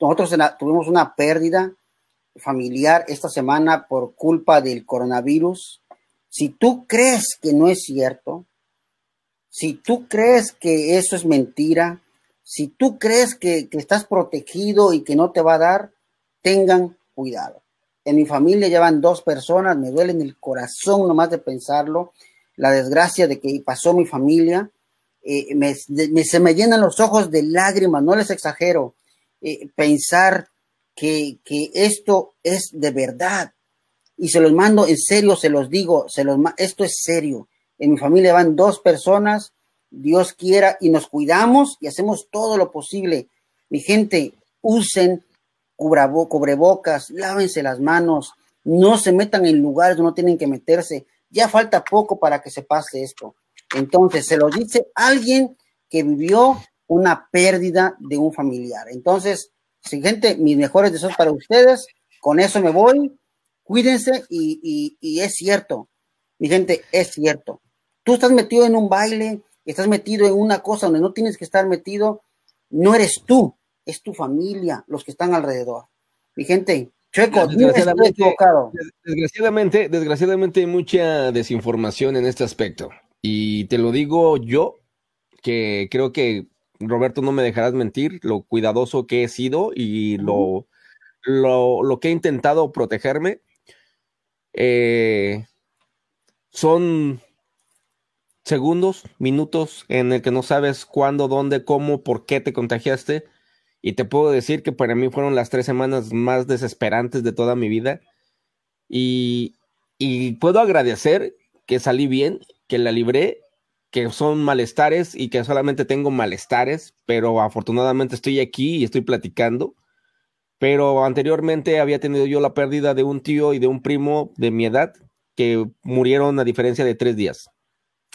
Nosotros tuvimos una pérdida familiar esta semana por culpa del coronavirus. Si tú crees que no es cierto, si tú crees que eso es mentira, si tú crees que, estás protegido y que no te va a dar, tengan cuidado. En mi familia llevan dos personas, me duele en el corazón nomás de pensarlo, la desgracia de que pasó mi familia, eh, me, se me llenan los ojos de lágrimas, no les exagero eh, pensar que, esto es de verdad. Y se los mando en serio, se los digo, se los esto es serio. En mi familia van dos personas, Dios quiera, y nos cuidamos y hacemos todo lo posible. Mi gente, usen cubrebocas, lávense las manos, no se metan en lugares donde no tienen que meterse. Ya falta poco para que se pase esto. Entonces, se lo dice alguien que vivió una pérdida de un familiar. Entonces, gente, mis mejores deseos para ustedes. Con eso me voy. Cuídense y, es cierto, mi gente, es cierto. Tú estás metido en un baile, estás metido en una cosa donde no tienes que estar metido. No eres tú, es tu familia, los que están alrededor. Mi gente, Checo, desgraciadamente, equivocado. desgraciadamente, desgraciadamente hay mucha desinformación en este aspecto. Y te lo digo yo, que creo que Roberto, no me dejarás mentir, lo cuidadoso que he sido y lo, lo, que he intentado protegerme. Eh, son segundos, minutos en el que no sabes cuándo, dónde, cómo, por qué te contagiaste. Y te puedo decir que para mí fueron las tres semanas más desesperantes de toda mi vida. Y, y puedo agradecer que salí bien, que la libré que son malestares y que solamente tengo malestares, pero afortunadamente estoy aquí y estoy platicando. Pero anteriormente había tenido yo la pérdida de un tío y de un primo de mi edad que murieron a diferencia de tres días.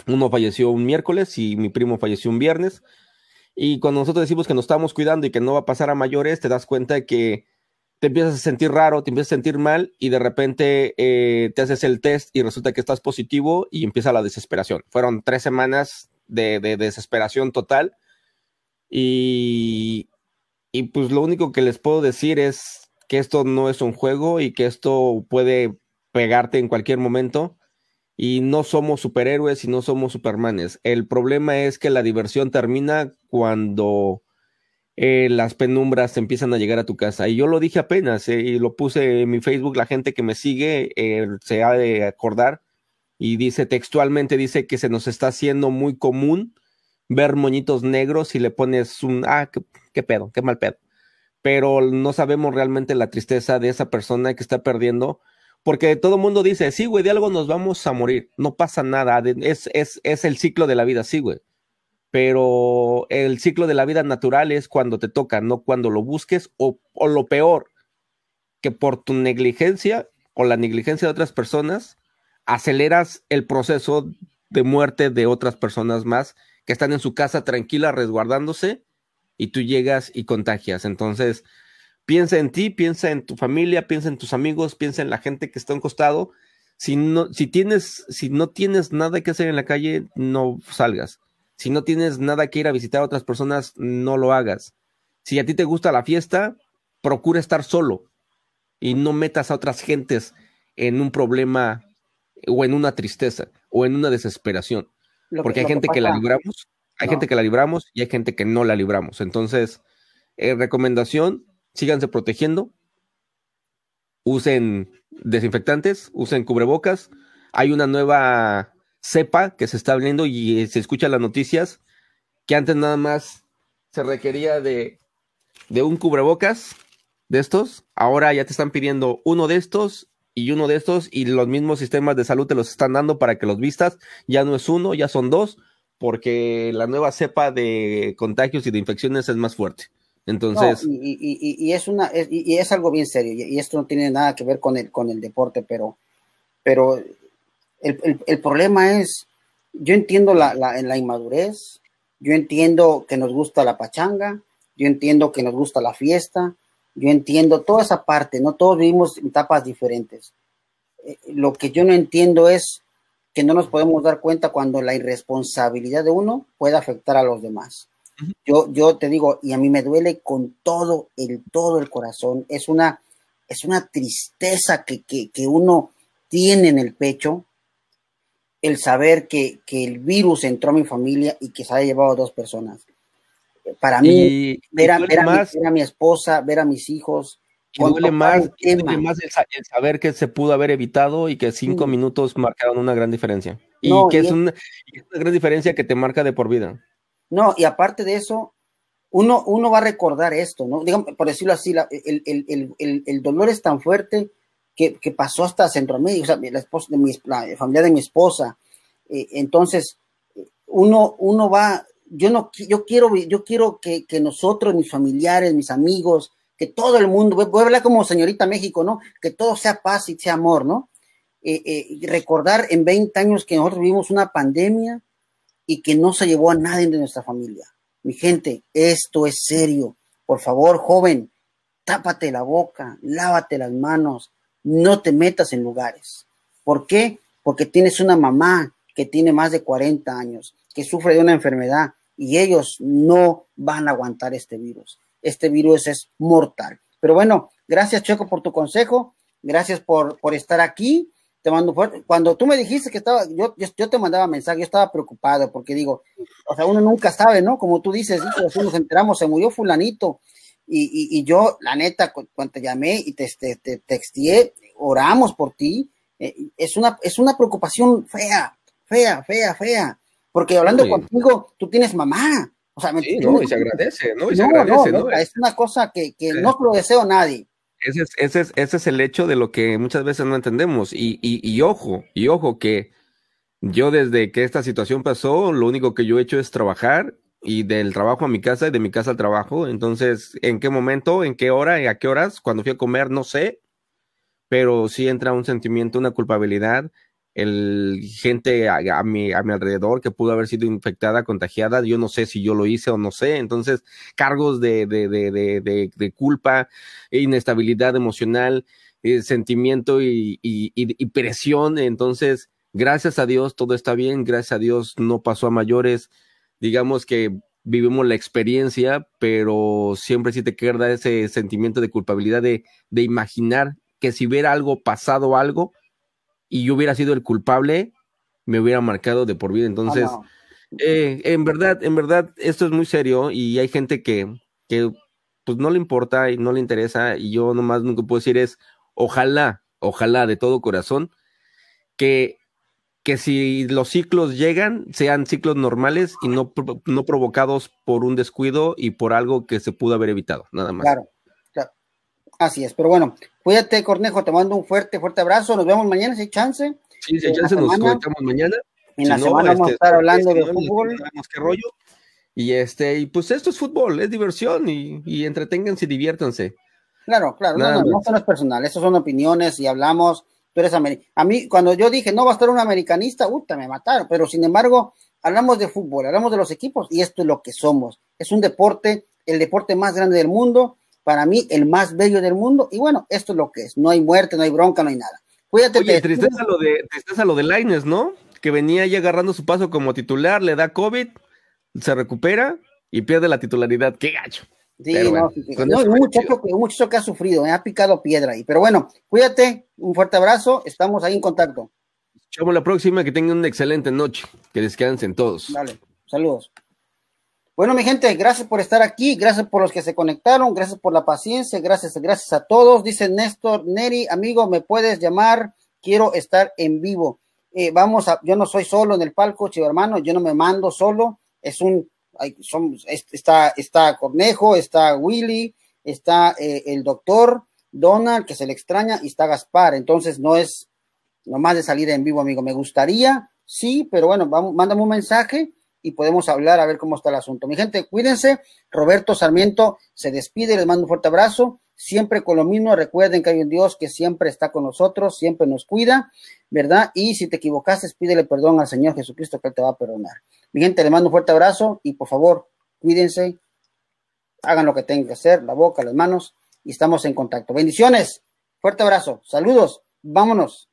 Uno falleció un miércoles y mi primo falleció un viernes. Y cuando nosotros decimos que nos estamos cuidando y que no va a pasar a mayores, te das cuenta de que te empiezas a sentir raro, te empiezas a sentir mal y de repente eh, te haces el test y resulta que estás positivo y empieza la desesperación. Fueron tres semanas de, de desesperación total y, y, pues lo único que les puedo decir es que esto no es un juego y que esto puede pegarte en cualquier momento y no somos superhéroes y no somos supermanes. El problema es que la diversión termina cuando eh, las penumbras empiezan a llegar a tu casa. Y yo lo dije apenas eh, y lo puse en mi Facebook, la gente que me sigue eh, se ha de acordar y dice textualmente, dice que se nos está haciendo muy común ver moñitos negros y le pones un, ah, qué, qué pedo, qué mal pedo. Pero no sabemos realmente la tristeza de esa persona que está perdiendo. Porque todo el mundo dice, sí, güey, de algo nos vamos a morir, no pasa nada, es, es, es el ciclo de la vida, sí, güey pero el ciclo de la vida natural es cuando te toca, no cuando lo busques o, lo peor, que por tu negligencia o la negligencia de otras personas, aceleras el proceso de muerte de otras personas más que están en su casa tranquila, resguardándose, y tú llegas y contagias. Entonces, piensa en ti, piensa en tu familia, piensa en tus amigos, piensa en la gente que está en costado. Si no, si tienes, si no tienes nada que hacer en la calle, no salgas. Si no tienes nada que ir a visitar a otras personas, no lo hagas. Si a ti te gusta la fiesta, procura estar solo y no metas a otras gentes en un problema o en una tristeza o en una desesperación. Porque hay gente que, la libramos, hay gente que la libramos y hay gente que no la libramos. Entonces, eh, recomendación, síganse protegiendo, usen desinfectantes, usen cubrebocas. Hay una nueva sepa que se está abriendo y eh, se escucha las noticias que antes nada más se requería de, de un cubrebocas de estos, ahora ya te están pidiendo uno de estos y uno de estos y los mismos sistemas de salud te los están dando para que los vistas, ya no es uno, ya son dos, porque la nueva cepa de contagios y de infecciones es más fuerte. Entonces. y, y, y, es una, y, es algo bien serio, y, esto no tiene nada que ver con el, con el deporte, pero, pero el, problema es, yo entiendo la, la, inmadurez, yo entiendo que nos gusta la pachanga, yo entiendo que nos gusta la fiesta, yo entiendo toda esa parte, no todos vivimos etapas diferentes. Eh, lo que yo no entiendo es que no nos podemos dar cuenta cuando la irresponsabilidad de uno puede afectar a los demás. Yo, yo te digo, y a mí me duele con todo el, todo el corazón, es una, es una tristeza que, que, que uno tiene en el pecho el saber que, el virus entró a mi familia y que se haya llevado a dos personas. Para mí, ver, a, mi, esposa, ver a mis hijos. Duele más, duele más el, saber que se pudo haber evitado y que cinco minutos marcaron una gran diferencia. Y que es, una, gran diferencia que te marca de por vida. No, y aparte de eso, uno, uno va a recordar esto, ¿no? Digamos, por decirlo así, la, el, el dolor es tan fuerte que, pasó hasta Centroamérica, o sea, la, esposa de mi, familia de mi esposa. Eh, entonces, uno, uno va, yo no yo quiero, yo quiero que, nosotros, mis familiares, mis amigos, que todo el mundo, voy a hablar como señorita México, ¿no? Que todo sea paz y sea amor, ¿no? Eh, eh, recordar en 20 años que nosotros vivimos una pandemia y que no se llevó a nadie de nuestra familia. Mi gente, esto es serio. Por favor, joven, tápate la boca, lávate las manos, no te metas en lugares. ¿Por qué? Porque tienes una mamá que tiene más de 40 años, que sufre de una enfermedad y ellos no van a aguantar este virus. Este virus es mortal. Pero bueno, gracias Checo por tu consejo, gracias por, por estar aquí. Te mando Cuando tú me dijiste que estaba, yo, te mandaba mensaje, yo estaba preocupado porque digo, o sea, uno nunca sabe, ¿no? Como tú dices, nos enteramos, se murió fulanito, y, yo, la neta, cuando te llamé y te, te, oramos por ti. Eh, es, una, es una preocupación fea, fea, fea, fea. Porque hablando contigo, tú tienes mamá. no, y se agradece, ¿no? no, Es una cosa que, que no lo deseo nadie. Ese es, ese, es, ese es el hecho de lo que muchas veces no entendemos. Y, y, y, ojo, y ojo que yo desde que esta situación pasó, lo único que yo he hecho es trabajar y del trabajo a mi casa y de mi casa al trabajo. Entonces, ¿en qué momento, en qué hora a qué horas? Cuando fui a comer, no sé, pero sí entra un sentimiento, una culpabilidad. El gente a, mi, a mi alrededor que pudo haber sido infectada, contagiada, yo no sé si yo lo hice o no sé. Entonces, cargos de, de, de, de, culpa, inestabilidad emocional, eh, sentimiento y presión. Entonces, gracias a Dios todo está bien, gracias a Dios no pasó a mayores digamos que vivimos la experiencia, pero siempre sí te queda ese sentimiento de culpabilidad de, de imaginar que si hubiera algo pasado algo y yo hubiera sido el culpable, me hubiera marcado de por vida. Entonces, ah, eh, en verdad, en verdad, esto es muy serio y hay gente que, que pues no le importa y no le interesa y yo nomás nunca puedo decir es, ojalá, ojalá de todo corazón que que si los ciclos llegan, sean ciclos normales y no, provocados por un descuido y por algo que se pudo haber evitado, nada más. Claro, Así es, pero bueno, cuídate, Cornejo, te mando un fuerte, fuerte abrazo. Nos vemos mañana, si hay chance. Sí, si eh, chance, nos conectamos mañana. En la semana vamos a este, estar hablando de fútbol. Qué rollo. Y este, y pues esto es fútbol, es diversión y, y entreténganse y diviértanse. Claro, claro, no, no, no personal, esas son opiniones y hablamos tú eres americano. A mí, cuando yo dije, no va a estar un americanista, puta, me mataron. Pero sin embargo, hablamos de fútbol, hablamos de los equipos y esto es lo que somos. Es un deporte, el deporte más grande del mundo, para mí el más bello del mundo. Y bueno, esto es lo que es. No hay muerte, no hay bronca, no hay nada. Cuídate. Oye, tristeza lo de, tristeza lo de ¿no? Que venía ahí agarrando su paso como titular, le da COVID, se recupera y pierde la titularidad. ¡Qué gacho! no, un, muchacho, que ha sufrido, me ¿eh? ha picado piedra ahí. Pero bueno, cuídate, un fuerte abrazo, estamos ahí en contacto. Chamo, la próxima, que tengan una excelente noche, que descansen todos. saludos. Bueno, mi gente, gracias por estar aquí, gracias por los que se conectaron, gracias por la paciencia, gracias, gracias a todos. Dice Néstor Neri, amigo, me puedes llamar, quiero estar en vivo. Eh, vamos a, yo no soy solo en el palco, chido hermano, yo no me mando solo, es un son, está, está Cornejo, está Willy, está eh, el doctor Donald, que se le extraña, y está Gaspar. Entonces no es nomás de salir en vivo, amigo. Me gustaría, sí, pero bueno, vamos, mándame un mensaje y podemos hablar a ver cómo está el asunto. Mi gente, cuídense. Roberto Sarmiento se despide, les mando un fuerte abrazo. Siempre con lo mismo, recuerden que hay un Dios que siempre está con nosotros, siempre nos cuida. ¿verdad? Y si te equivocaste, pídele perdón al Señor Jesucristo que Él te va a perdonar. Mi gente, le mando un fuerte abrazo y por favor, cuídense, hagan lo que tengan que hacer, la boca, las manos, y estamos en contacto. Bendiciones, fuerte abrazo, saludos, vámonos.